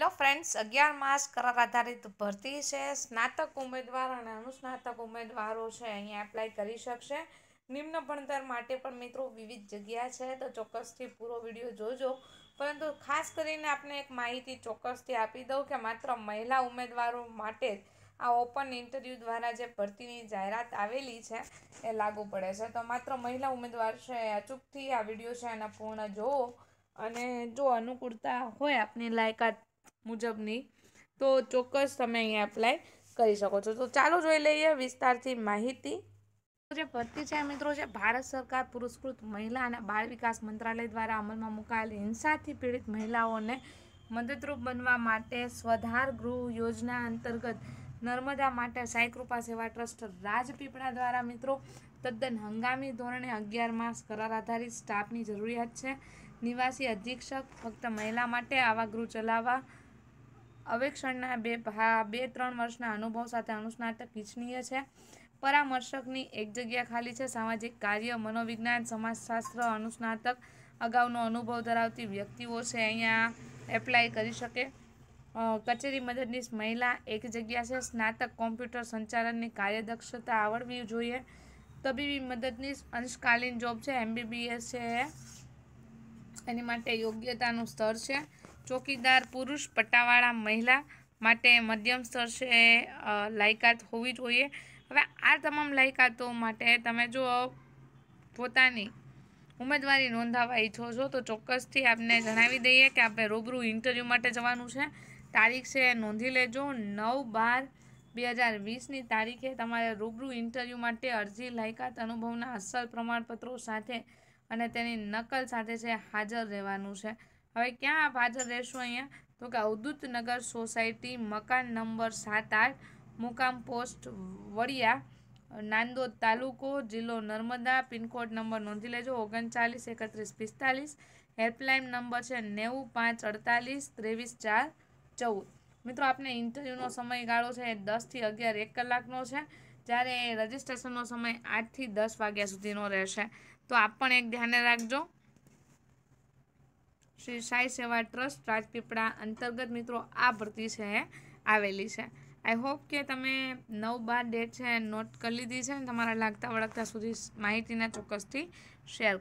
hello friends અગિયાર માસ કરાર આધારિત ભરતી છે સ્નાતક ઉમેદવાર અને અનુસ્નાતક ઉમેદવારો છે અહીંયા એપ્લાય કરી શકશે નિમ્ન ભણતર માટે પણ મિત્રો વિવિધ જગ્યા છે તો ચોક્કસથી પૂરો વિડીયો જોજો પરંતુ ખાસ કરીને આપણે એક માહિતી ચોક્કસથી આપી દઉં કે માત્ર મહિલા ઉમેદવારો માટે જ આ ઓપન ઇન્ટરવ્યૂ દ્વારા જે ભરતીની જાહેરાત આવેલી છે એ લાગુ પડે છે તો માત્ર મહિલા ઉમેદવાર છે અચૂકથી આ વિડીયો છે એના પૂર્ણ જોવો અને જો અનુકૂળતા હોય આપની લાયકાત મુજબની તો ચોક્કસ તમે અહીંયા એપ્લાય કરી શકો છો તો ચાલો જોઈ લઈએ વિસ્તારથી માહિતી જે ભરતી છે મિત્રો છે ભારત સરકાર પુરસ્કૃત મહિલા અને બાળ વિકાસ મંત્રાલય દ્વારા અમલમાં મુકાયેલી હિંસાથી પીડિત મહિલાઓને મદદરૂપ બનવા માટે સ્વધાર ગૃહ યોજના અંતર્ગત નર્મદા માટે સાંઈકૃપા સેવા ટ્રસ્ટ રાજપીપળા દ્વારા મિત્રો તદ્દન હંગામી ધોરણે અગિયાર માસ કરાર આધારિત સ્ટાફની જરૂરિયાત છે નિવાસી અધિક્ષક ફક્ત મહિલા માટે આવા ગૃહ ચલાવવા અવેક્ષણના બે ભા બે ત્રણ વર્ષના અનુભવ સાથે અનુસ્નાતક ઇચ્છનીય છે પરામર્શકની એક જગ્યા ખાલી છે સામાજિક કાર્ય મનોવિજ્ઞાન સમાજશાસ્ત્ર અનુસ્નાતક અગાઉનો અનુભવ ધરાવતી વ્યક્તિઓ છે અહીંયા એપ્લાય કરી શકે કચેરી મદદનીશ મહિલા એક જગ્યા છે સ્નાતક કોમ્પ્યુટર સંચાલનની કાર્યદક્ષતા આવડવી જોઈએ તબીબી મદદનીશ અંશકાલીન જોબ છે એમબીબીએસ છે એની માટે યોગ્યતાનું સ્તર છે ચોકીદાર પુરુષ પટ્ટાવાળા મહિલા માટે મધ્યમ સ્તર છે લાયકાત હોવી જોઈએ હવે આ તમામ લાયકાતો માટે તમે જો પોતાની ઉમેદવારી નોંધાવા ઈચ્છો છો તો ચોક્કસથી આપને જણાવી દઈએ કે આપણે રૂબરૂ ઇન્ટરવ્યૂ માટે જવાનું છે તારીખ છે નોંધી લેજો નવ બાર બે હજાર વીસની તારીખે તમારે રૂબરૂ ઇન્ટરવ્યૂ માટે અરજી લાયકાત અનુભવના અસલ પ્રમાણપત્રો સાથે અને તેની નકલ સાથે છે હાજર રહેવાનું છે હવે ક્યાં હાજર રહેશો અહીંયા તો કે અવધૂત નગર સોસાયટી મકાન નંબર સાત આઠ મુકામ પોસ્ટ વડિયા નાંદોદ તાલુકો જિલ્લો નર્મદા પિનકોડ નંબર નોંધી લેજો ઓગણચાલીસ એકત્રીસ પિસ્તાલીસ હેલ્પલાઇન નંબર છે નેવું પાંચ અડતાલીસ ત્રેવીસ ચાર ચૌદ મિત્રો આપને ઇન્ટરવ્યૂનો સમયગાળો છે એ દસથી અગિયાર એક કલાકનો છે જ્યારે રજિસ્ટ્રેશનનો સમય આઠથી દસ વાગ્યા સુધીનો રહેશે તો આપ પણ એક ધ્યાને રાખજો શ્રી સાઈ સેવા ટ્રસ્ટ રાજપીપળા અંતર્ગત મિત્રો આ ભરતી છે એ આવેલી છે આઈ હોપ કે તમે નવ બાર ડેટ છે નોટ કરી લીધી છે અને તમારા લાગતા વળગતા સુધી માહિતીના ચોક્કસથી શેર